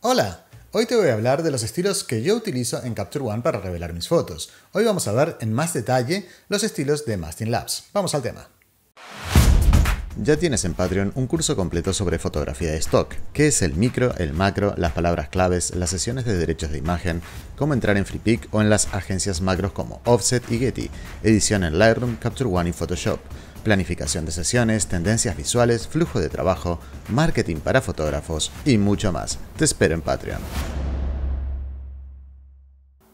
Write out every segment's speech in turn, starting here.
Hola, hoy te voy a hablar de los estilos que yo utilizo en Capture One para revelar mis fotos. Hoy vamos a ver en más detalle los estilos de Mastin Labs. Vamos al tema. Ya tienes en Patreon un curso completo sobre fotografía de stock, qué es el micro, el macro, las palabras claves, las sesiones de derechos de imagen, cómo entrar en FreePic o en las agencias macros como Offset y Getty, edición en Lightroom, Capture One y Photoshop planificación de sesiones, tendencias visuales, flujo de trabajo, marketing para fotógrafos y mucho más. Te espero en Patreon.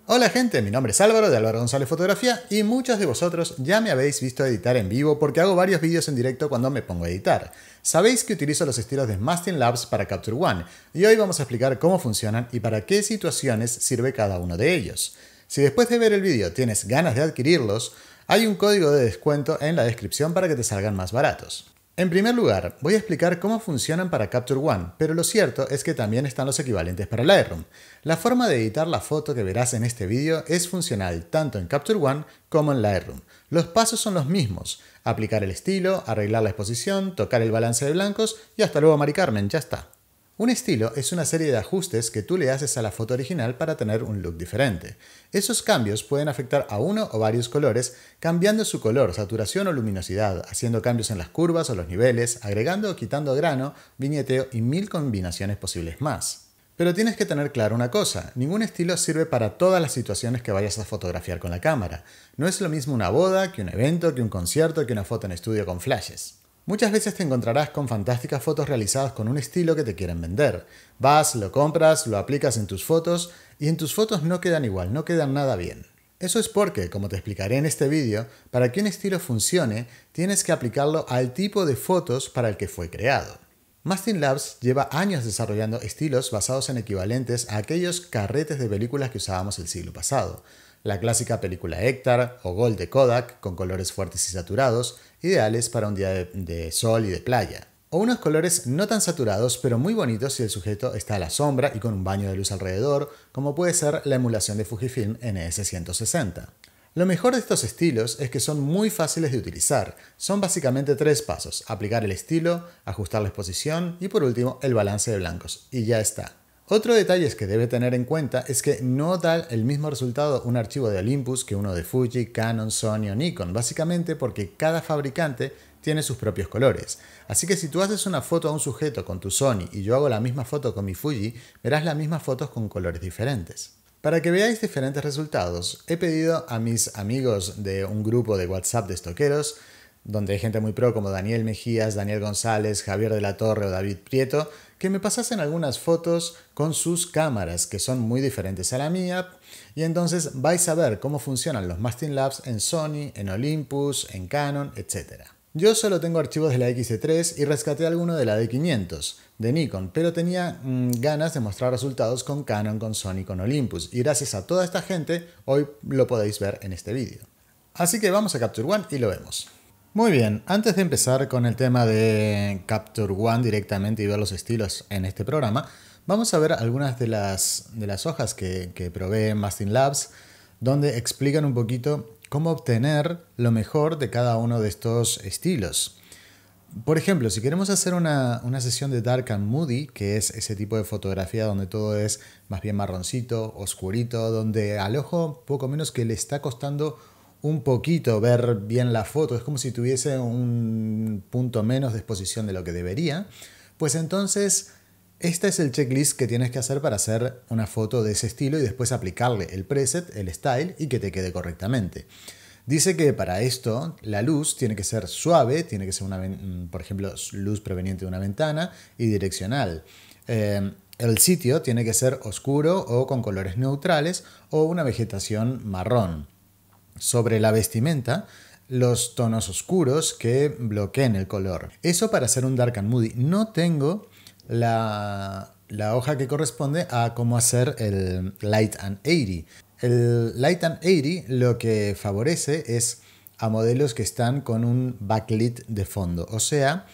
Hola gente, mi nombre es Álvaro de Álvaro González Fotografía y muchos de vosotros ya me habéis visto editar en vivo porque hago varios vídeos en directo cuando me pongo a editar. Sabéis que utilizo los estilos de Mastin Labs para Capture One y hoy vamos a explicar cómo funcionan y para qué situaciones sirve cada uno de ellos. Si después de ver el vídeo tienes ganas de adquirirlos, hay un código de descuento en la descripción para que te salgan más baratos. En primer lugar, voy a explicar cómo funcionan para Capture One, pero lo cierto es que también están los equivalentes para Lightroom. La forma de editar la foto que verás en este vídeo es funcional tanto en Capture One como en Lightroom. Los pasos son los mismos, aplicar el estilo, arreglar la exposición, tocar el balance de blancos y hasta luego Mari Carmen, ya está. Un estilo es una serie de ajustes que tú le haces a la foto original para tener un look diferente. Esos cambios pueden afectar a uno o varios colores, cambiando su color, saturación o luminosidad, haciendo cambios en las curvas o los niveles, agregando o quitando grano, viñeteo y mil combinaciones posibles más. Pero tienes que tener claro una cosa, ningún estilo sirve para todas las situaciones que vayas a fotografiar con la cámara. No es lo mismo una boda, que un evento, que un concierto, que una foto en estudio con flashes. Muchas veces te encontrarás con fantásticas fotos realizadas con un estilo que te quieren vender. Vas, lo compras, lo aplicas en tus fotos y en tus fotos no quedan igual, no quedan nada bien. Eso es porque, como te explicaré en este vídeo, para que un estilo funcione tienes que aplicarlo al tipo de fotos para el que fue creado. Mastin Labs lleva años desarrollando estilos basados en equivalentes a aquellos carretes de películas que usábamos el siglo pasado. La clásica película hectar o Gold de Kodak, con colores fuertes y saturados, ideales para un día de, sol y de playa o unos colores no tan saturados pero muy bonitos si el sujeto está a la sombra y con un baño de luz alrededor, como puede ser la emulación de Fujifilm NS160. Lo mejor de estos estilos es que son muy fáciles de utilizar. Son básicamente tres pasos, aplicar el estilo, ajustar la exposición y por último el balance de blancos. Y ya está. Otro detalle que debe tener en cuenta es que no da el mismo resultado un archivo de Olympus que uno de Fuji, Canon, Sony o Nikon, básicamente porque cada fabricante tiene sus propios colores. Así que si tú haces una foto a un sujeto con tu Sony y yo hago la misma foto con mi Fuji, verás las mismas fotos con colores diferentes. Para que veáis diferentes resultados, he pedido a mis amigos de un grupo de WhatsApp de estoqueros, donde hay gente muy pro como Daniel Mejías, Daniel González, Javier de la Torre o David Prieto, que me pasasen algunas fotos con sus cámaras, que son muy diferentes a la mía. Y entonces vais a ver cómo funcionan los Mastin Labs en Sony, en Olympus, en Canon, etc. Yo solo tengo archivos de la x 3 y rescaté alguno de la D500, de Nikon, pero tenía mm, ganas de mostrar resultados con Canon, con Sony, con Olympus. Y gracias a toda esta gente, hoy lo podéis ver en este vídeo. Así que vamos a Capture One y lo vemos. Muy bien, antes de empezar con el tema de Capture One directamente y ver los estilos en este programa, vamos a ver algunas de las, de las hojas que, que provee Mastin Labs, donde explican un poquito cómo obtener lo mejor de cada uno de estos estilos. Por ejemplo, si queremos hacer una, una, sesión de Dark and Moody, que es ese tipo de fotografía donde todo es más bien marroncito, oscurito, donde al ojo poco menos que le está costando un poquito, ver bien la foto, es como si tuviese un punto menos de exposición de lo que debería, pues entonces este es el checklist que tienes que hacer para hacer una foto de ese estilo y después aplicarle el preset, el style y que te quede correctamente. Dice que para esto la luz tiene que ser suave, tiene que ser una, mm, por ejemplo, luz proveniente de una ventana y direccional. Eh, el sitio tiene que ser oscuro o con colores neutrales o una vegetación marrón sobre la vestimenta los tonos oscuros que bloqueen el color. Eso para hacer un dark and moody. No tengo la, la hoja que corresponde a cómo hacer el light and 80. El light and 80 lo que favorece es a modelos que están con un backlit de fondo, o sea,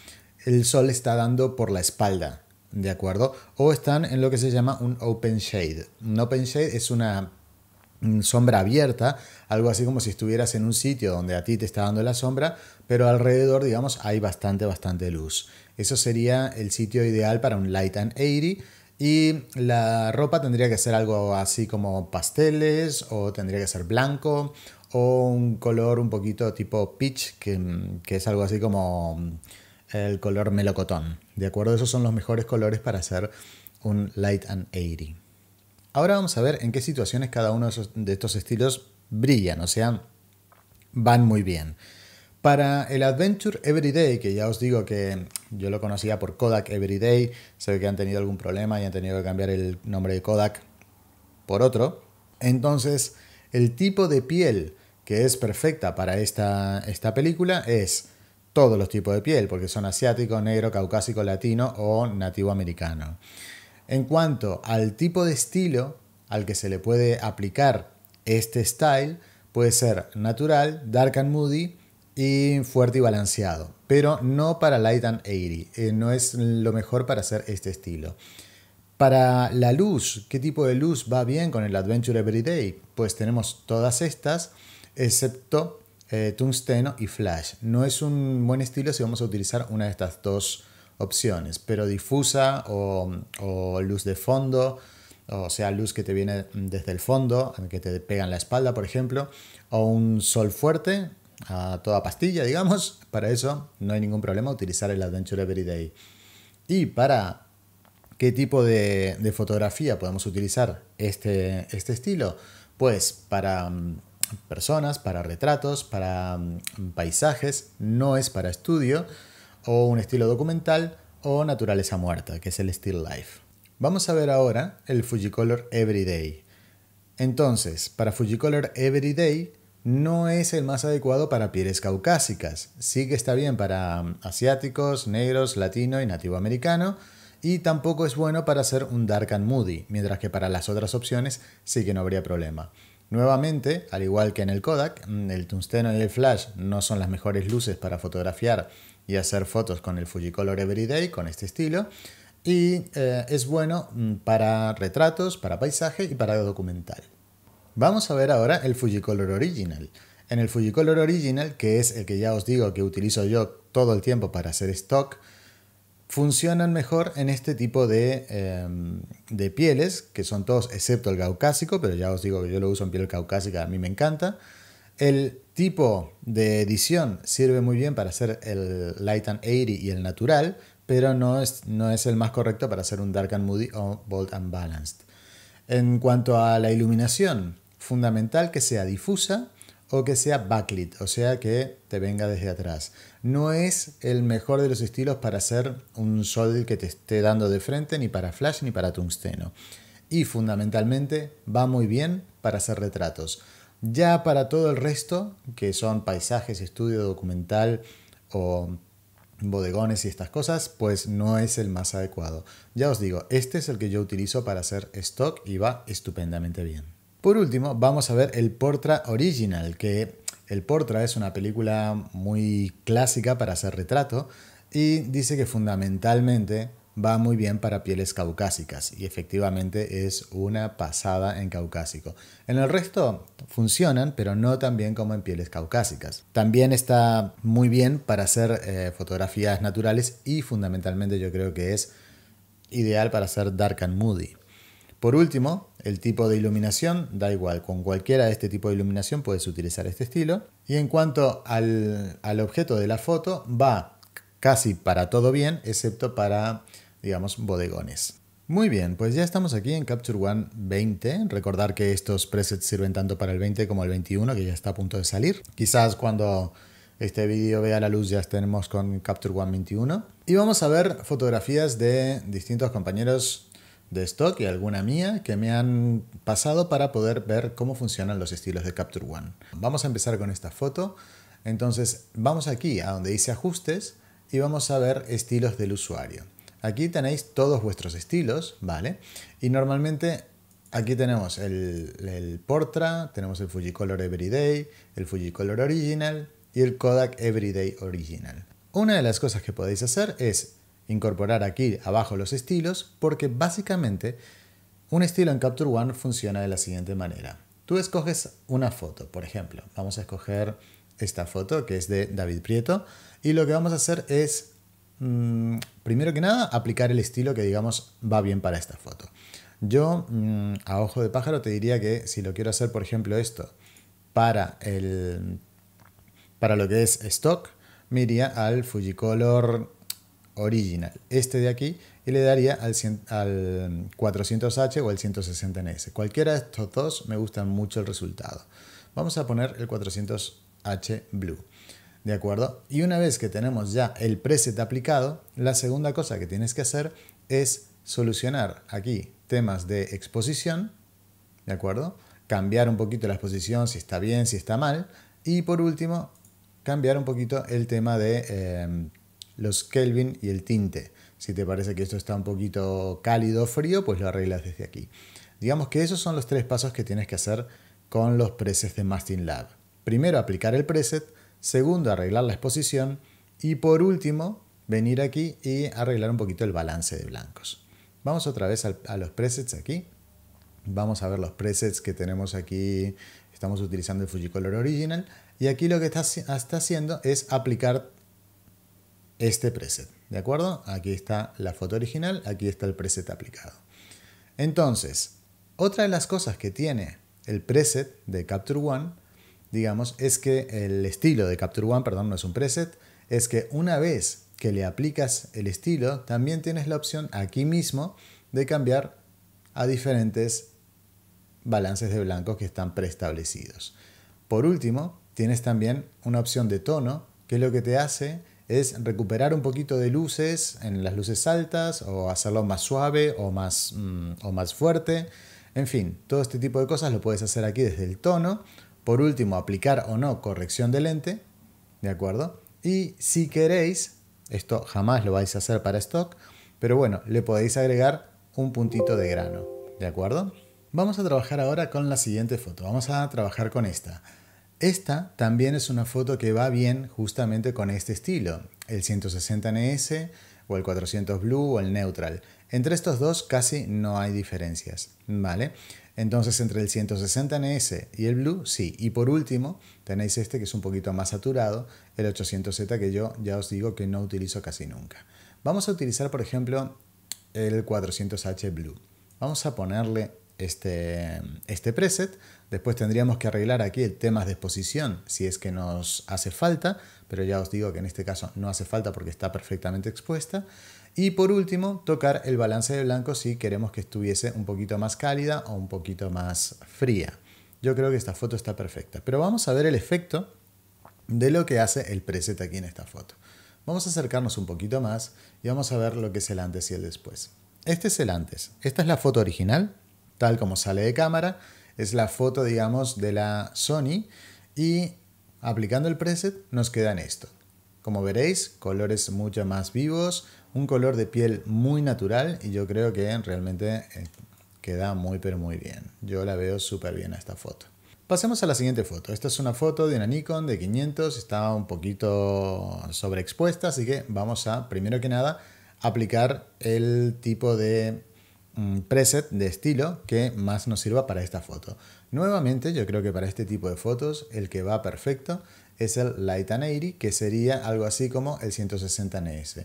el sol está dando por la espalda, ¿de acuerdo? O están en lo que se llama un open shade. Un open shade es una Mm, sombra abierta, algo así como si estuvieras en un sitio donde a ti te está dando la sombra, pero alrededor, digamos, hay bastante, bastante luz. Eso sería el sitio ideal para un Light and airy Y la ropa tendría que ser algo así como pasteles, o tendría que ser blanco, o un color un poquito tipo peach, que, mm, es algo así como mm, el color melocotón. ¿De acuerdo? Esos son los mejores colores para hacer un Light and airy Ahora vamos a ver en qué situaciones cada uno de, estos estilos brillan, o sea, van muy bien. Para el Adventure Everyday, que ya os digo que yo lo conocía por Kodak Everyday, sé que han tenido algún problema y han tenido que cambiar el nombre de Kodak por otro. Entonces, el tipo de piel que es perfecta para esta, esta película es todos los tipos de piel, porque son asiático, negro, caucásico, latino o nativo americano. En cuanto al tipo de estilo al que se le puede aplicar este style, puede ser natural, dark and moody y fuerte y balanceado, pero no para light and airy, eh, no es lo mejor para hacer este estilo. Para la luz, ¿qué tipo de luz va bien con el Adventure Everyday? Pues tenemos todas estas, excepto eh, tungsteno y flash. No es un buen estilo si vamos a utilizar una de estas dos opciones, pero difusa o, luz de fondo, o sea, luz que te viene desde el fondo, que te pega en la espalda, por ejemplo, o un sol fuerte a toda pastilla, digamos. Para eso no hay ningún problema utilizar el Adventure Everyday. Y para qué tipo de, fotografía podemos utilizar este, este estilo, pues para mm, personas, para retratos, para mm, paisajes, no es para estudio o un estilo documental o naturaleza muerta, que es el still life. Vamos a ver ahora el Fujicolor Everyday. Entonces, para Fujicolor Everyday no es el más adecuado para pieles caucásicas. Sí que está bien para um, asiáticos, negros, latino y nativo americano, y tampoco es bueno para hacer un dark and moody, mientras que para las otras opciones sí que no habría problema. Nuevamente, al igual que en el Kodak, mm, el tungsteno y el flash no son las mejores luces para fotografiar y hacer fotos con el Fujicolor Everyday, con este estilo. Y eh, es bueno mm, para retratos, para paisaje y para documental. Vamos a ver ahora el Fujicolor Original. En el Fujicolor Original, que es el que ya os digo que utilizo yo todo el tiempo para hacer stock, funcionan mejor en este tipo de, em, de, pieles, que son todos excepto el caucásico, pero ya os digo que yo lo uso en piel caucásica, a mí me encanta. El tipo de edición sirve muy bien para hacer el Light and airy y el natural, pero no es, no es el más correcto para hacer un Dark and Moody o Bold and Balanced. En cuanto a la iluminación, fundamental que sea difusa o que sea backlit, o sea que te venga desde atrás. No es el mejor de los estilos para hacer un sol que te esté dando de frente, ni para flash ni para tungsteno. Y fundamentalmente va muy bien para hacer retratos. Ya para todo el resto, que son paisajes, estudio documental o bodegones y estas cosas, pues no es el más adecuado. Ya os digo, este es el que yo utilizo para hacer stock y va estupendamente bien. Por último, vamos a ver el Portra Original, que el Portra es una película muy clásica para hacer retrato y dice que fundamentalmente va muy bien para pieles caucásicas y efectivamente es una pasada en caucásico. En el resto funcionan, pero no tan bien como en pieles caucásicas. También está muy bien para hacer eh, fotografías naturales y fundamentalmente yo creo que es ideal para hacer dark and moody. Por último, el tipo de iluminación, da igual, con cualquiera de este tipo de iluminación puedes utilizar este estilo. Y en cuanto al, al objeto de la foto, va casi para todo bien, excepto para digamos, bodegones. Muy bien, pues ya estamos aquí en Capture One 20. Recordar que estos presets sirven tanto para el 20 como el 21, que ya está a punto de salir. Quizás cuando este vídeo vea la luz ya estemos con Capture One 21. Y vamos a ver fotografías de distintos compañeros de stock y alguna mía que me han pasado para poder ver cómo funcionan los estilos de Capture One. Vamos a empezar con esta foto. Entonces vamos aquí a donde dice ajustes y vamos a ver estilos del usuario. Aquí tenéis todos vuestros estilos, ¿vale? Y normalmente aquí tenemos el, el Portra, tenemos el Fujicolor Everyday, el Fujicolor Original y el Kodak Everyday Original. Una de las cosas que podéis hacer es incorporar aquí abajo los estilos porque básicamente un estilo en Capture One funciona de la siguiente manera. Tú escoges una foto, por ejemplo, vamos a escoger esta foto que es de David Prieto y lo que vamos a hacer es Mm, primero que nada, aplicar el estilo que digamos va bien para esta foto. Yo, mm, a ojo de pájaro, te diría que si lo quiero hacer, por ejemplo, esto para, el, para lo que es stock, me iría al Fujicolor original, este de aquí, y le daría al, 400H o al 160NS. Cualquiera de estos dos me gustan mucho el resultado. Vamos a poner el 400H Blue. ¿De acuerdo? Y una vez que tenemos ya el preset aplicado, la segunda cosa que tienes que hacer es solucionar aquí temas de exposición, ¿de acuerdo? Cambiar un poquito la exposición, si está bien, si está mal. Y por último, cambiar un poquito el tema de em, los Kelvin y el tinte. Si te parece que esto está un poquito cálido o frío, pues lo arreglas desde aquí. Digamos que esos son los tres pasos que tienes que hacer con los presets de Mastin Lab. Primero aplicar el preset, Segundo, arreglar la exposición. Y por último, venir aquí y arreglar un poquito el balance de blancos. Vamos otra vez a los presets aquí. Vamos a ver los presets que tenemos aquí. Estamos utilizando el Fujicolor Original. Y aquí lo que está, está haciendo es aplicar este preset. ¿De acuerdo? Aquí está la foto original, aquí está el preset aplicado. Entonces, otra de las cosas que tiene el preset de Capture One digamos, es que el estilo de Capture One, perdón, no es un preset, es que una vez que le aplicas el estilo, también tienes la opción aquí mismo de cambiar a diferentes balances de blancos que están preestablecidos. Por último, tienes también una opción de tono, que lo que te hace es recuperar un poquito de luces en las luces altas o hacerlo más suave o más, mm, o más fuerte. En fin, todo este tipo de cosas lo puedes hacer aquí desde el tono por último, aplicar o no corrección de lente, ¿de acuerdo? Y si queréis, esto jamás lo vais a hacer para stock, pero bueno, le podéis agregar un puntito de grano, ¿de acuerdo? Vamos a trabajar ahora con la siguiente foto, vamos a trabajar con esta. Esta también es una foto que va bien justamente con este estilo, el 160 NS o el 400 Blue o el Neutral. Entre estos dos casi no hay diferencias, ¿vale? Entonces entre el 160 NS y el Blue, sí. Y por último, tenéis este que es un poquito más saturado, el 800Z que yo ya os digo que no utilizo casi nunca. Vamos a utilizar, por ejemplo, el 400H Blue. Vamos a ponerle este, este preset. Después tendríamos que arreglar aquí el tema de exposición si es que nos hace falta, pero ya os digo que en este caso no hace falta porque está perfectamente expuesta. Y por último, tocar el balance de blanco si queremos que estuviese un poquito más cálida o un poquito más fría. Yo creo que esta foto está perfecta, pero vamos a ver el efecto de lo que hace el preset aquí en esta foto. Vamos a acercarnos un poquito más y vamos a ver lo que es el antes y el después. Este es el antes. Esta es la foto original, tal como sale de cámara. Es la foto, digamos, de la Sony. Y Aplicando el preset nos queda en esto Como veréis, colores mucho más vivos, un color de piel muy natural y yo creo que realmente eh, queda muy pero muy bien. Yo la veo súper bien a esta foto. Pasemos a la siguiente foto. Esta es una foto de una Nikon de 500, está un poquito sobreexpuesta, así que vamos a, primero que nada, aplicar el tipo de preset de estilo que más nos sirva para esta foto. Nuevamente, yo creo que para este tipo de fotos el que va perfecto es el Light and 80, que sería algo así como el 160 NS.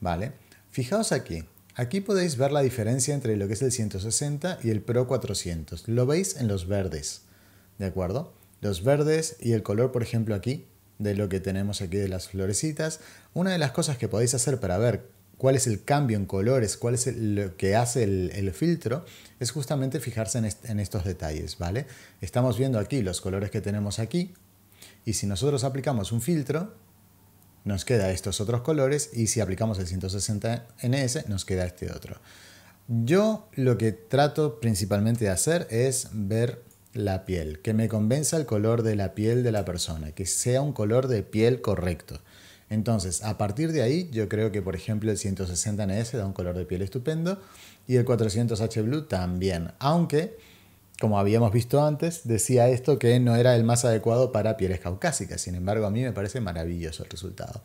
¿Vale? Fijaos aquí. Aquí podéis ver la diferencia entre lo que es el 160 y el Pro 400. Lo veis en los verdes. ¿De acuerdo? Los verdes y el color, por ejemplo, aquí, de lo que tenemos aquí de las florecitas. Una de las cosas que podéis hacer para ver cuál es el cambio en colores, cuál es lo que hace el, filtro, es justamente fijarse en, estos detalles, ¿vale? Estamos viendo aquí los colores que tenemos aquí y si nosotros aplicamos un filtro, nos queda estos otros colores y si aplicamos el 160NS nos queda este otro. Yo lo que trato principalmente de hacer es ver la piel, que me convenza el color de la piel de la persona, que sea un color de piel correcto. Entonces, a partir de ahí, yo creo que, por ejemplo, el 160 NS da un color de piel estupendo y el 400 H Blue también. Aunque, como habíamos visto antes, decía esto que no era el más adecuado para pieles caucásicas. Sin embargo, a mí me parece maravilloso el resultado.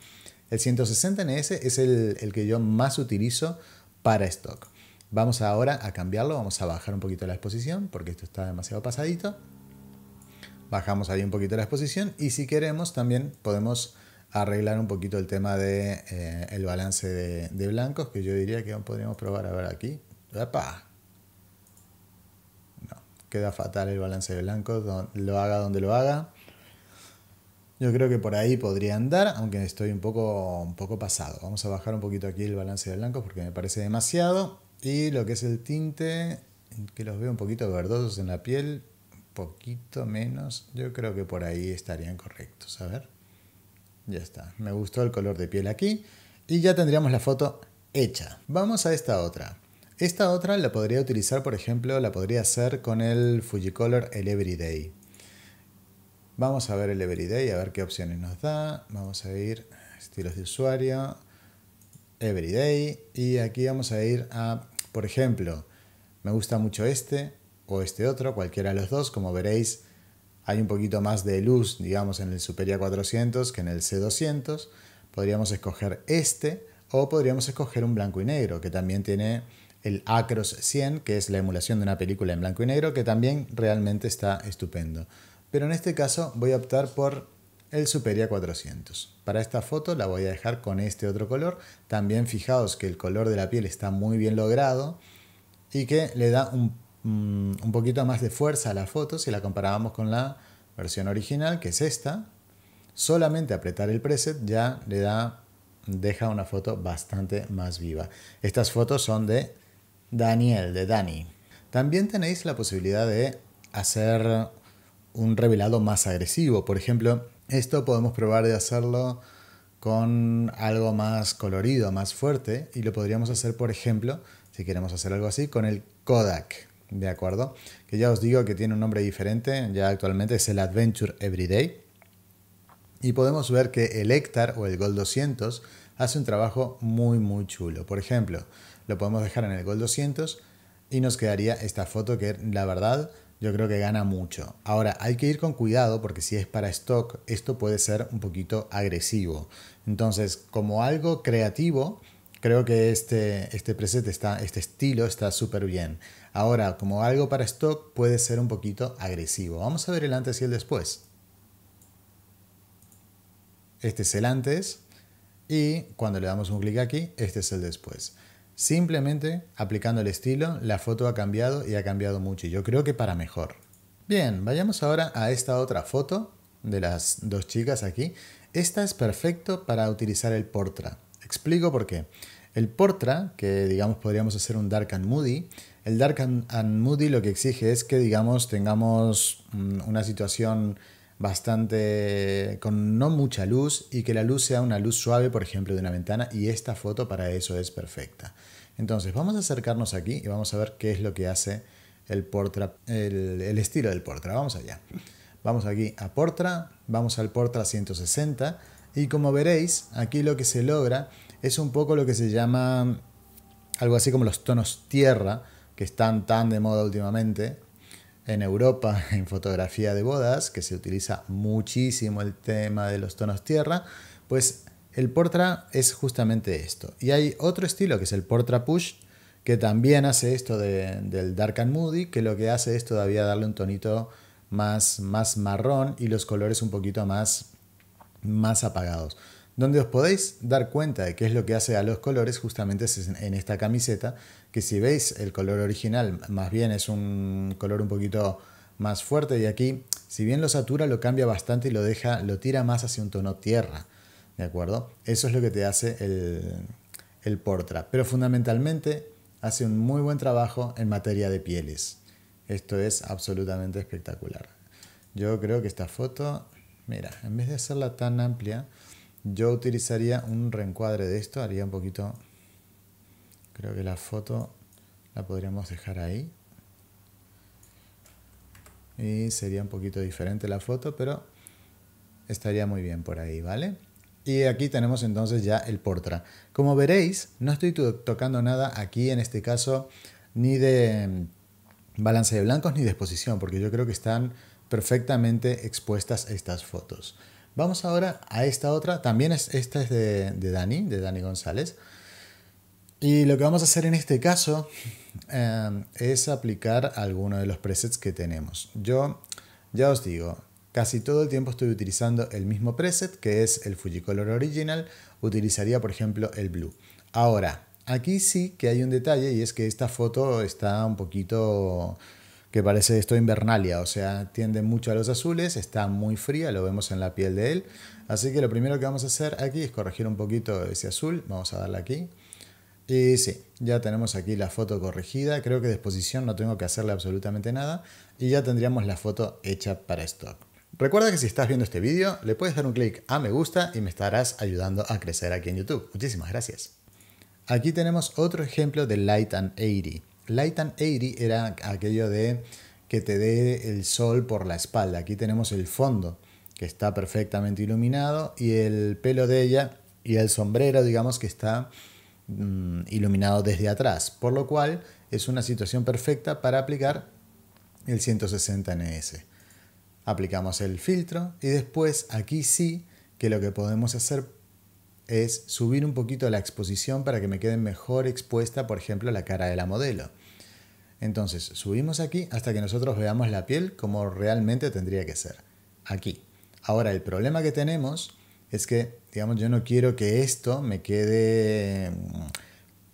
El 160 NS es el, que yo más utilizo para stock. Vamos ahora a cambiarlo, vamos a bajar un poquito la exposición porque esto está demasiado pasadito. Bajamos ahí un poquito la exposición y si queremos también podemos arreglar un poquito el tema de eh, balance de, blancos, que yo diría que podríamos probar a ver aquí. ¡Epa! No, queda fatal el balance de blancos, lo haga donde lo haga. Yo creo que por ahí podría andar, aunque estoy un poco, un poco pasado. Vamos a bajar un poquito aquí el balance de blancos porque me parece demasiado. Y lo que es el tinte, que los veo un poquito verdosos en la piel, poquito menos. Yo creo que por ahí estarían correctos. A ver. Ya está, me gustó el color de piel aquí y ya tendríamos la foto hecha. Vamos a esta otra. Esta otra la podría utilizar, por ejemplo, la podría hacer con el Fujicolor el Everyday. Vamos a ver el Everyday, a ver qué opciones nos da. Vamos a ir estilos de usuario, Everyday. Y aquí vamos a ir a, por ejemplo, me gusta mucho este o este otro, cualquiera de los dos. Como veréis, hay un poquito más de luz, digamos, en el Superia 400 que en el C200. Podríamos escoger este o podríamos escoger un blanco y negro, que también tiene el Acros 100, que es la emulación de una película en blanco y negro, que también realmente está estupendo. Pero en este caso voy a optar por el Superia 400. Para esta foto la voy a dejar con este otro color. También fijaos que el color de la piel está muy bien logrado y que le da un Mm, un poquito más de fuerza a la foto si la comparábamos con la versión original, que es esta. Solamente apretar el preset ya le da, deja una foto bastante más viva. Estas fotos son de Daniel, de Dani. También tenéis la posibilidad de hacer un revelado más agresivo. Por ejemplo, esto podemos probar de hacerlo con algo más colorido, más fuerte, y lo podríamos hacer, por ejemplo, si queremos hacer algo así, con el Kodak. ¿de acuerdo? Que ya os digo que tiene un nombre diferente, ya actualmente es el Adventure Everyday. Y podemos ver que el Hectar o el Gold 200 hace un trabajo muy muy chulo. Por ejemplo, lo podemos dejar en el Gold 200 y nos quedaría esta foto que la verdad yo creo que gana mucho. Ahora, hay que ir con cuidado porque si es para stock, esto puede ser un poquito agresivo. Entonces, como algo creativo, creo que este, este preset, está, este estilo está súper bien. Ahora, como algo para stock puede ser un poquito agresivo. Vamos a ver el antes y el después. Este es el antes y cuando le damos un clic aquí, este es el después. Simplemente aplicando el estilo, la foto ha cambiado y ha cambiado mucho y yo creo que para mejor. Bien, vayamos ahora a esta otra foto de las dos chicas aquí. Esta es perfecto para utilizar el Portra. Explico por qué. El Portra, que digamos podríamos hacer un Dark and Moody, el Dark and, Moody lo que exige es que digamos tengamos mm, una situación bastante con no mucha luz y que la luz sea una luz suave, por ejemplo, de una ventana y esta foto para eso es perfecta. Entonces vamos a acercarnos aquí y vamos a ver qué es lo que hace el Portra, el, el estilo del Portra. Vamos allá. Vamos aquí a Portra, vamos al Portra 160 y como veréis aquí lo que se logra es un poco lo que se llama algo así como los tonos tierra, que están tan de moda últimamente. En Europa, en fotografía de bodas, que se utiliza muchísimo el tema de los tonos tierra, pues el portra es justamente esto. Y hay otro estilo que es el portra push, que también hace esto del dark and moody, que lo que hace es todavía darle un tonito más, más marrón y los colores un poquito más, más apagados donde os podéis dar cuenta de qué es lo que hace a los colores justamente es en esta camiseta, que si veis el color original más bien es un color un poquito más fuerte y aquí si bien lo satura lo cambia bastante y lo deja, lo tira más hacia un tono tierra, ¿de acuerdo? Eso es lo que te hace el, el Portra, pero fundamentalmente hace un muy buen trabajo en materia de pieles. Esto es absolutamente espectacular. Yo creo que esta foto, mira, en vez de hacerla tan amplia, yo utilizaría un reencuadre de esto, haría un poquito, creo que la foto la podríamos dejar ahí. Y sería un poquito diferente la foto, pero estaría muy bien por ahí, ¿vale? Y aquí tenemos entonces ya el portra. Como veréis, no estoy tocando nada aquí en este caso, ni de mm, balance de blancos ni de exposición, porque yo creo que están perfectamente expuestas estas fotos. Vamos ahora a esta otra, también es, esta es de, Dani, de Dani González. Y lo que vamos a hacer en este caso eh, es aplicar alguno de los presets que tenemos. Yo ya os digo, casi todo el tiempo estoy utilizando el mismo preset que es el Fujicolor original, utilizaría por ejemplo el blue. Ahora, aquí sí que hay un detalle y es que esta foto está un poquito que parece esto invernalia, o sea, tiende mucho a los azules, está muy fría, lo vemos en la piel de él. Así que lo primero que vamos a hacer aquí es corregir un poquito ese azul, vamos a darle aquí. Y sí, ya tenemos aquí la foto corregida, creo que de exposición no tengo que hacerle absolutamente nada y ya tendríamos la foto hecha para stock. Recuerda que si estás viendo este vídeo, le puedes dar un clic a me gusta y me estarás ayudando a crecer aquí en YouTube. Muchísimas gracias. Aquí tenemos otro ejemplo de Light and 80. Light and airy era aquello de que te dé el sol por la espalda. Aquí tenemos el fondo que está perfectamente iluminado y el pelo de ella y el sombrero, digamos, que está mm, iluminado desde atrás. Por lo cual es una situación perfecta para aplicar el 160NS. Aplicamos el filtro y después aquí sí que lo que podemos hacer es subir un poquito la exposición para que me quede mejor expuesta, por ejemplo, la cara de la modelo. Entonces, subimos aquí hasta que nosotros veamos la piel como realmente tendría que ser. Aquí. Ahora, el problema que tenemos es que, digamos, yo no quiero que esto me quede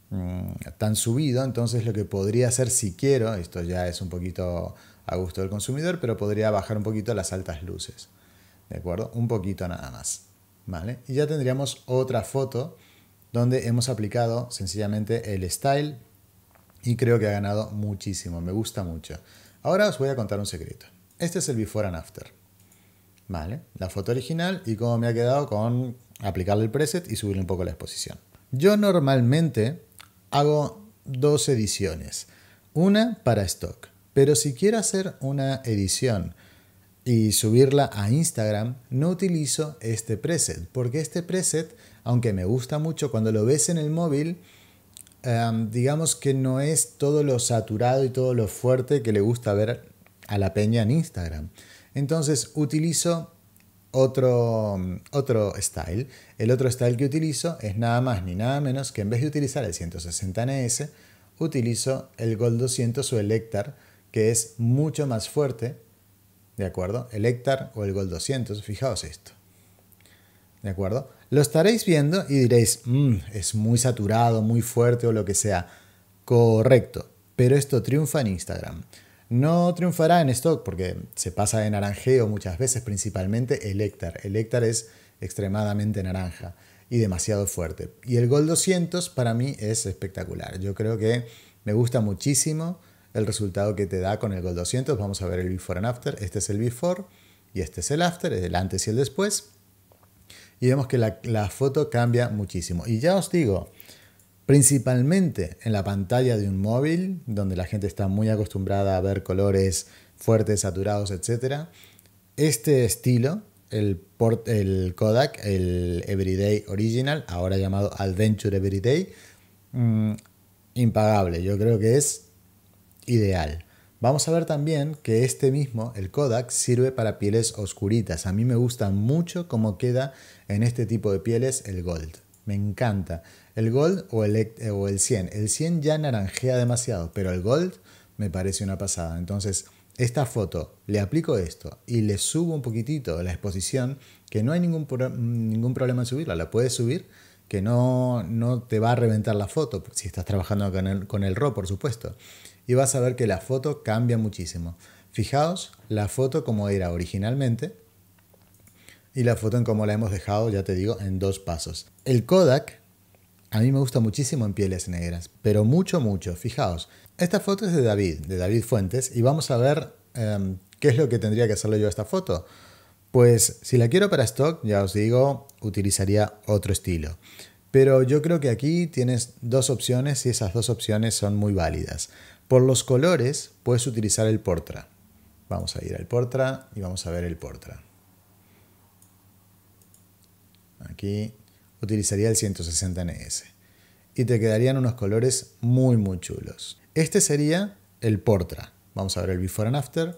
mm, tan subido, entonces lo que podría hacer si quiero, esto ya es un poquito a gusto del consumidor, pero podría bajar un poquito las altas luces. ¿De acuerdo? Un poquito nada más. Y ya tendríamos otra foto donde hemos aplicado sencillamente el style y creo que ha ganado muchísimo, me gusta mucho. Ahora os voy a contar un secreto. Este es el before and after. ¿Vale? La foto original y cómo me ha quedado con aplicarle el preset y subirle un poco la exposición. Yo normalmente hago dos ediciones. Una para stock, pero si quiero hacer una edición y subirla a Instagram, no utilizo este preset, porque este preset, aunque me gusta mucho, cuando lo ves en el móvil, digamos que no es todo lo saturado y todo lo fuerte que le gusta ver a la peña en Instagram. Entonces utilizo otro, otro style. El otro style que utilizo es nada más ni nada menos que en vez de utilizar el 160NS, utilizo el Gold 200 o el Hectar, que es mucho más fuerte ¿De acuerdo? El Hectar o el Gol 200, fijaos esto. ¿De acuerdo? Lo estaréis viendo y diréis, mm, es muy saturado, muy fuerte o lo que sea. Correcto, pero esto triunfa en Instagram. No triunfará en stock porque se pasa de naranjeo muchas veces, principalmente el Hectar. El Hectar es extremadamente naranja y demasiado fuerte. Y el Gol 200 para mí es espectacular. Yo creo que me gusta muchísimo el resultado que te da con el Gold 200. Vamos a ver el before and after. Este es el before y este es el after, el antes y el después. Y vemos que la, foto cambia muchísimo. Y ya os digo, principalmente en la pantalla de un móvil, donde la gente está muy acostumbrada a ver colores fuertes, saturados, etc. Este estilo, el, Kodak, el Everyday Original, ahora llamado Adventure Everyday, mm, impagable. Yo creo que es ideal. Vamos a ver también que este mismo, el Kodak, sirve para pieles oscuritas. A mí me gusta mucho cómo queda en este tipo de pieles el gold. Me encanta. El gold o el, eh, o el 100. El 100 ya naranjea demasiado, pero el gold me parece una pasada. Entonces, esta foto, le aplico esto y le subo un poquitito la exposición, que no hay ningún, ningún problema en subirla, la puedes subir, que no, te va a reventar la foto, si estás trabajando con el, con el RAW, por supuesto y vas a ver que la foto cambia muchísimo. Fijaos la foto como era originalmente y la foto en cómo la hemos dejado, ya te digo, en dos pasos. El Kodak a mí me gusta muchísimo en pieles negras, pero mucho, mucho. Fijaos, esta foto es de David, de David Fuentes, y vamos a ver em, qué es lo que tendría que hacerle yo a esta foto. Pues si la quiero para stock, ya os digo, utilizaría otro estilo. Pero yo creo que aquí tienes dos opciones y esas dos opciones son muy válidas. Por los colores puedes utilizar el Portra. Vamos a ir al Portra y vamos a ver el Portra. Aquí utilizaría el 160 NS. Y te quedarían unos colores muy muy chulos. Este sería el Portra. Vamos a ver el Before and After.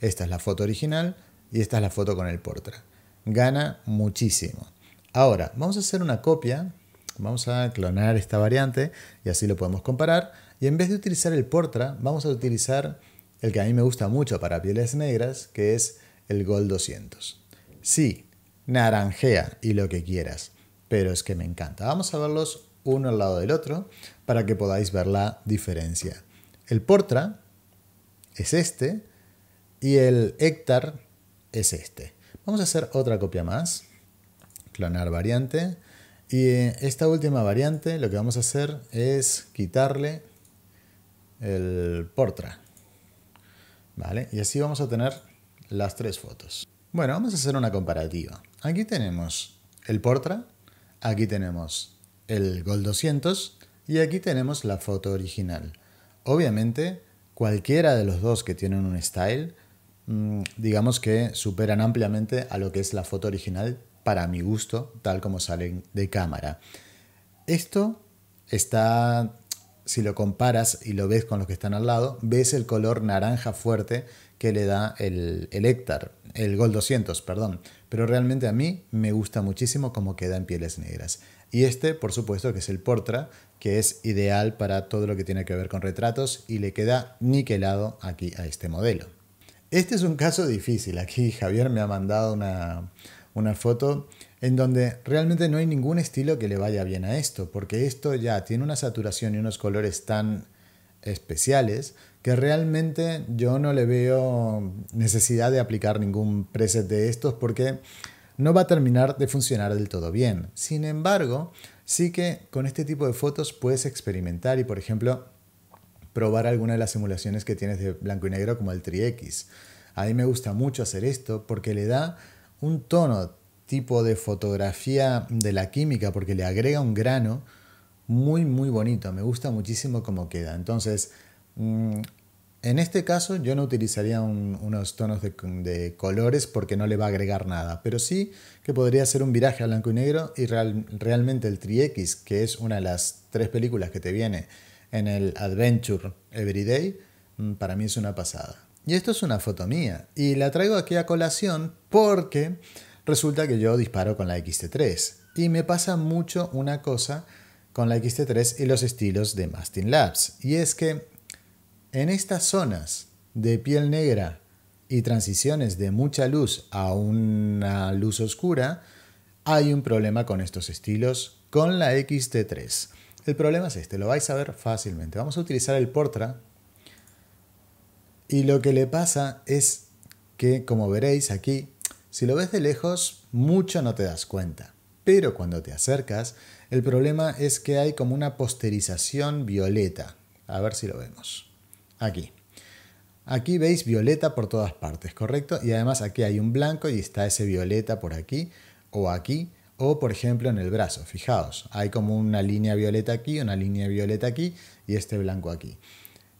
Esta es la foto original y esta es la foto con el Portra. Gana muchísimo. Ahora, vamos a hacer una copia, vamos a clonar esta variante y así lo podemos comparar. Y en vez de utilizar el Portra, vamos a utilizar el que a mí me gusta mucho para pieles negras, que es el Gold 200. Sí, naranjea y lo que quieras, pero es que me encanta. Vamos a verlos uno al lado del otro para que podáis ver la diferencia. El Portra es este y el Hectar es este. Vamos a hacer otra copia más clonar variante. Y eh, esta última variante lo que vamos a hacer es quitarle el portra. ¿Vale? Y así vamos a tener las tres fotos. Bueno, vamos a hacer una comparativa. Aquí tenemos el portra, aquí tenemos el gold 200 y aquí tenemos la foto original. Obviamente, cualquiera de los dos que tienen un style, mm, digamos que superan ampliamente a lo que es la foto original para mi gusto, tal como salen de cámara. Esto está, si lo comparas y lo ves con los que están al lado, ves el color naranja fuerte que le da el, el el Gold 200, perdón. Pero realmente a mí me gusta muchísimo cómo queda en pieles negras. Y este, por supuesto, que es el Portra, que es ideal para todo lo que tiene que ver con retratos y le queda niquelado aquí a este modelo. Este es un caso difícil. Aquí Javier me ha mandado una, una foto en donde realmente no hay ningún estilo que le vaya bien a esto, porque esto ya tiene una saturación y unos colores tan especiales que realmente yo no le veo necesidad de aplicar ningún preset de estos porque no va a terminar de funcionar del todo bien. Sin embargo, sí que con este tipo de fotos puedes experimentar y, por ejemplo, probar alguna de las simulaciones que tienes de blanco y negro como el 3X. A mí me gusta mucho hacer esto porque le da un tono tipo de fotografía de la química porque le agrega un grano muy muy bonito. Me gusta muchísimo cómo queda. Entonces, mm, en este caso yo no utilizaría unos tonos de, colores porque no le va a agregar nada, pero sí que podría ser un viraje a blanco y negro y realmente el Tri-X, que es una de las tres películas que te viene en el Adventure Everyday, mm, para mí es una pasada. Y esto es una foto mía. Y la traigo aquí a colación porque resulta que yo disparo con la XT3. Y me pasa mucho una cosa con la XT3 y los estilos de Mastin Labs. Y es que en estas zonas de piel negra y transiciones de mucha luz a una luz oscura, hay un problema con estos estilos con la XT3. El problema es este, lo vais a ver fácilmente. Vamos a utilizar el Portra y lo que le pasa es que, como veréis aquí, si lo ves de lejos, mucho no te das cuenta. Pero cuando te acercas, el problema es que hay como una posterización violeta. A ver si lo vemos. Aquí. Aquí veis violeta por todas partes, ¿correcto? Y además aquí hay un blanco y está ese violeta por aquí o aquí o por ejemplo en el brazo. Fijaos, hay como una línea violeta aquí, una línea violeta aquí y este blanco aquí.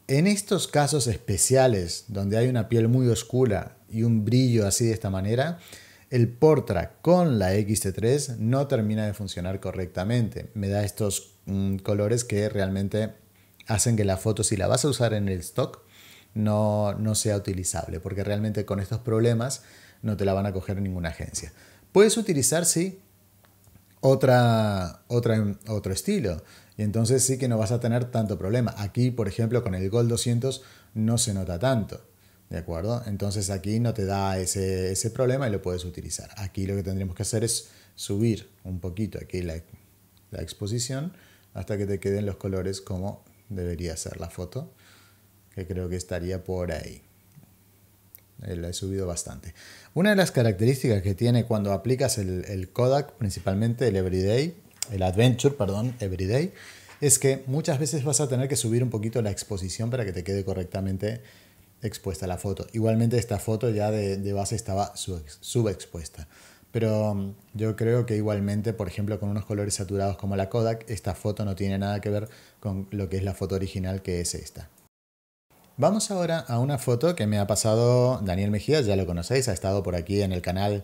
En estos casos especiales, donde hay una piel muy oscura y un brillo así de esta manera, el Portra con la XT3 no termina de funcionar correctamente. Me da estos mm, colores que realmente hacen que la foto, si la vas a usar en el stock, no, sea utilizable, porque realmente con estos problemas no te la van a coger ninguna agencia. Puedes utilizar, sí, otra, otro estilo. Y entonces sí que no vas a tener tanto problema. Aquí, por ejemplo, con el Gold 200 no se nota tanto. ¿De acuerdo? Entonces aquí no te da ese, ese problema y lo puedes utilizar. Aquí lo que tendríamos que hacer es subir un poquito aquí la, exposición hasta que te queden los colores como debería ser la foto, que creo que estaría por ahí. Eh, la he subido bastante. Una de las características que tiene cuando aplicas el Kodak, principalmente el Everyday, el adventure, perdón, everyday, es que muchas veces vas a tener que subir un poquito la exposición para que te quede correctamente expuesta la foto. Igualmente esta foto ya de, base estaba subexpuesta. Pero mm, yo creo que igualmente, por ejemplo, con unos colores saturados como la Kodak, esta foto no tiene nada que ver con lo que es la foto original, que es esta. Vamos ahora a una foto que me ha pasado Daniel Mejía, ya lo conocéis, ha estado por aquí en el canal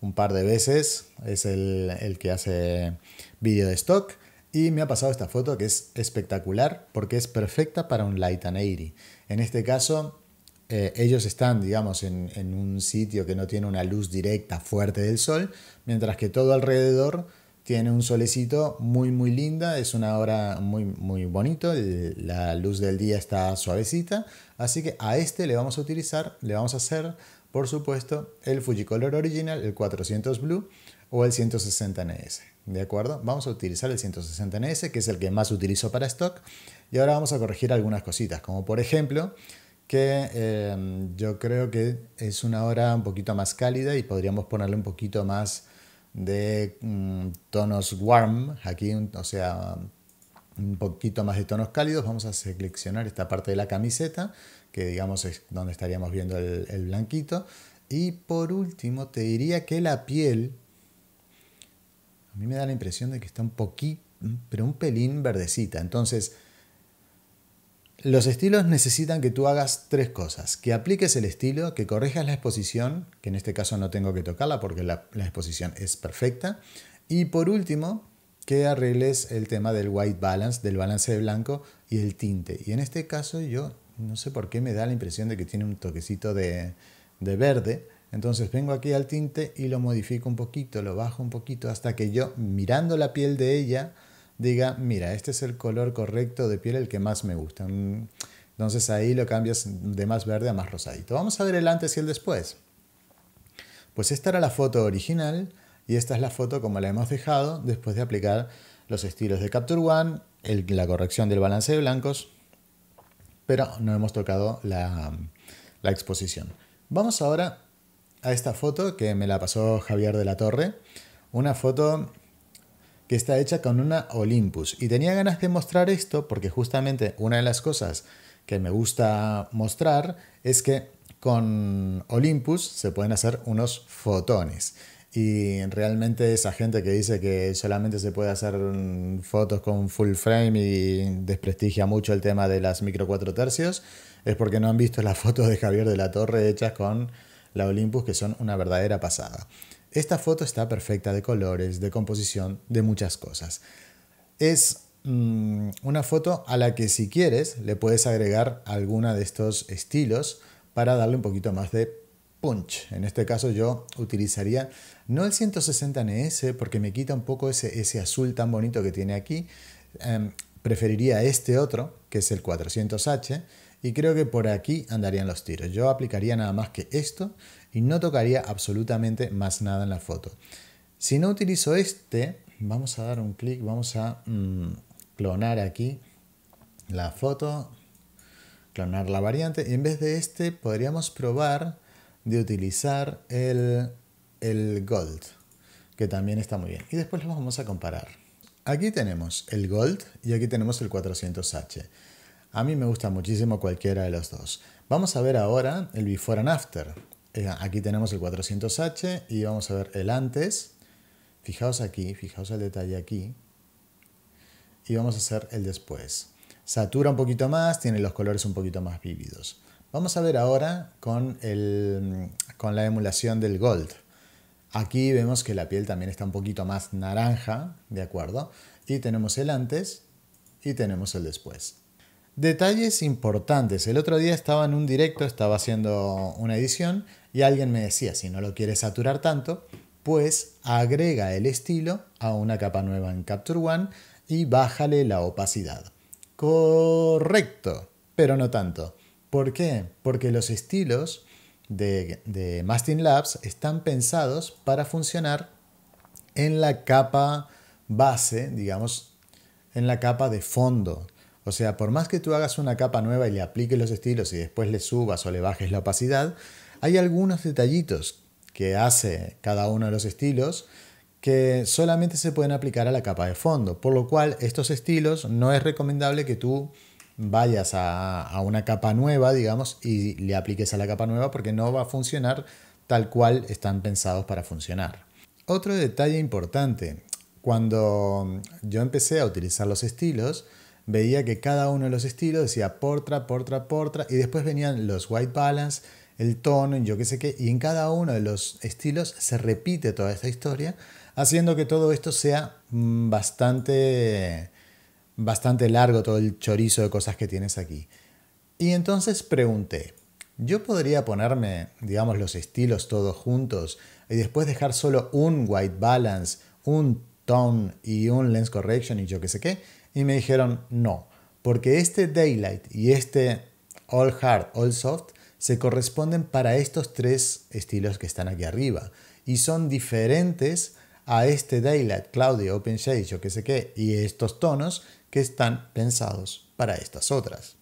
un par de veces, es el, que hace vídeo de stock. Y me ha pasado esta foto que es espectacular porque es perfecta para un Light and airy En este caso, eh, ellos están, digamos, en, un sitio que no tiene una luz directa fuerte del sol, mientras que todo alrededor tiene un solecito muy, muy linda. Es una hora muy, muy bonito. la luz del día está suavecita. Así que a este le vamos a utilizar, le vamos a hacer por supuesto, el Fujicolor original, el 400 Blue o el 160 NS. ¿De acuerdo? Vamos a utilizar el 160 NS, que es el que más utilizo para stock. Y ahora vamos a corregir algunas cositas, como por ejemplo, que em, yo creo que es una hora un poquito más cálida y podríamos ponerle un poquito más de mm, tonos warm aquí, o sea, un poquito más de tonos cálidos. Vamos a seleccionar esta parte de la camiseta que digamos es donde estaríamos viendo el, blanquito. Y por último, te diría que la piel, a mí me da la impresión de que está un poquito, pero un pelín verdecita. Entonces, los estilos necesitan que tú hagas tres cosas. Que apliques el estilo, que corrijas la exposición, que en este caso no tengo que tocarla porque la, la exposición es perfecta. Y por último, que arregles el tema del white balance, del balance de blanco y el tinte. Y en este caso yo no sé por qué me da la impresión de que tiene un toquecito de, de verde. Entonces vengo aquí al tinte y lo modifico un poquito, lo bajo un poquito hasta que yo mirando la piel de ella diga, mira, este es el color correcto de piel el que más me gusta. Mm, entonces ahí lo cambias de más verde a más rosadito. Vamos a ver el antes y el después. Pues esta era la foto original y esta es la foto como la hemos dejado después de aplicar los estilos de Capture One, la corrección del balance de blancos pero no hemos tocado la, exposición. Vamos ahora a esta foto que me la pasó Javier de la Torre. Una foto que está hecha con una Olympus. Y tenía ganas de mostrar esto porque justamente una de las cosas que me gusta mostrar es que con Olympus se pueden hacer unos fotones. Y realmente esa gente que dice que solamente se puede hacer mm, fotos con full frame y desprestigia mucho el tema de las micro 4 tercios es porque no han visto las fotos de Javier de la Torre hechas con la Olympus que son una verdadera pasada. Esta foto está perfecta de colores, de composición, de muchas cosas. Es mm, una foto a la que si quieres le puedes agregar alguna de estos estilos para darle un poquito más de punch. En este caso yo utilizaría no el 160 NS porque me quita un poco ese, ese azul tan bonito que tiene aquí. Em, preferiría este otro, que es el 400H, y creo que por aquí andarían los tiros. Yo aplicaría nada más que esto y no tocaría absolutamente más nada en la foto. Si no utilizo este, vamos a dar un clic, vamos a mm, clonar aquí la foto, clonar la variante, y en vez de este podríamos probar de utilizar el, el Gold, que también está muy bien. Y después los vamos a comparar. Aquí tenemos el Gold y aquí tenemos el 400H. A mí me gusta muchísimo cualquiera de los dos. Vamos a ver ahora el Before and After. Eh, aquí tenemos el 400H y vamos a ver el antes. Fijaos aquí, fijaos el detalle aquí. Y vamos a hacer el después. Satura un poquito más, tiene los colores un poquito más vívidos. Vamos a ver ahora con, la emulación del Gold. Aquí vemos que la piel también está un poquito más naranja, ¿de acuerdo? Y tenemos el antes y tenemos el después. Detalles importantes. El otro día estaba en un directo, estaba haciendo una edición y alguien me decía, si no lo quieres saturar tanto, pues agrega el estilo a una capa nueva en Capture One y bájale la opacidad. Correcto, pero no tanto. ¿Por qué? Porque los estilos de, de Mastin Labs están pensados para funcionar en la capa base, digamos, en la capa de fondo. O sea, por más que tú hagas una capa nueva y le apliques los estilos y después le subas o le bajes la opacidad, hay algunos detallitos que hace cada uno de los estilos que solamente se pueden aplicar a la capa de fondo, por lo cual estos estilos no es recomendable que tú vayas a, una capa nueva, digamos, y le apliques a la capa nueva porque no va a funcionar tal cual están pensados para funcionar. Otro detalle importante, cuando yo empecé a utilizar los estilos, veía que cada uno de los estilos decía portra, portra, portra, y después venían los white balance, el tono, yo qué sé qué, y en cada uno de los estilos se repite toda esta historia, haciendo que todo esto sea mm, bastante bastante largo todo el chorizo de cosas que tienes aquí. Y entonces pregunté, ¿yo podría ponerme, digamos, los estilos todos juntos y después dejar solo un white balance, un tone y un lens correction y yo qué sé qué? Y me dijeron, no, porque este daylight y este all hard, all soft se corresponden para estos tres estilos que están aquí arriba y son diferentes a este daylight, cloudy, open shade, yo qué sé qué, y estos tonos que están pensados para estas otras.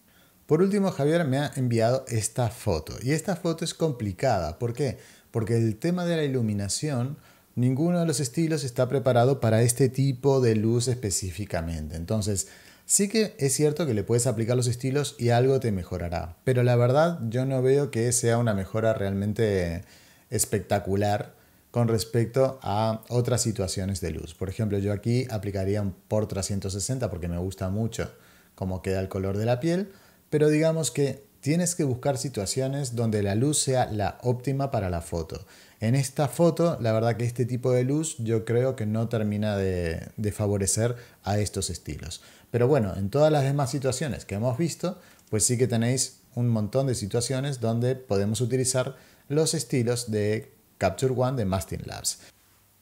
Por último, Javier me ha enviado esta foto. Y esta foto es complicada. ¿Por qué? Porque el tema de la iluminación, ninguno de los estilos está preparado para este tipo de luz específicamente. Entonces, sí que es cierto que le puedes aplicar los estilos y algo te mejorará. Pero la verdad, yo no veo que sea una mejora realmente espectacular con respecto a otras situaciones de luz. Por ejemplo, yo aquí aplicaría un por 360 porque me gusta mucho cómo queda el color de la piel, pero digamos que tienes que buscar situaciones donde la luz sea la óptima para la foto. En esta foto, la verdad que este tipo de luz yo creo que no termina de, de, favorecer a estos estilos. Pero bueno, en todas las demás situaciones que hemos visto, pues sí que tenéis un montón de situaciones donde podemos utilizar los estilos de Capture One de Mastin Labs.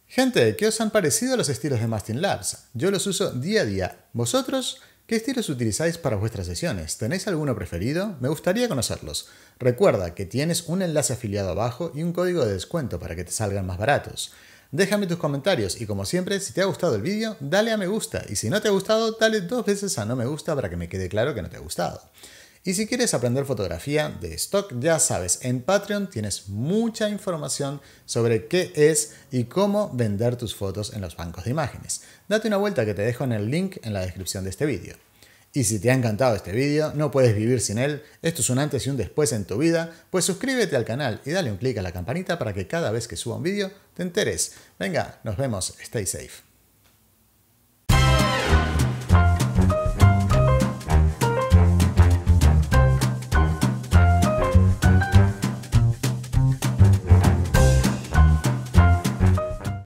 Gente, ¿qué os han parecido los estilos de Mastin Labs? Yo los uso día a día. ¿Vosotros? ¿Qué estilos utilizáis para vuestras sesiones? ¿Tenéis alguno preferido? Me gustaría conocerlos. Recuerda que tienes un enlace afiliado abajo y un código de descuento para que te salgan más baratos. Déjame tus comentarios y como siempre, si te ha gustado el vídeo, dale a me gusta y si no te ha gustado, dale dos veces a no me gusta para que me quede claro que no te ha gustado. Y si quieres aprender fotografía de stock, ya sabes, en Patreon tienes mucha información sobre qué es y cómo vender tus fotos en los bancos de imágenes. Date una vuelta que te dejo en el link en la descripción de este vídeo. Y si te ha encantado este vídeo, no puedes vivir sin él, esto es un antes y un después en tu vida, pues suscríbete al canal y dale un clic a la campanita para que cada vez que suba un vídeo te enteres. Venga, nos vemos, stay safe.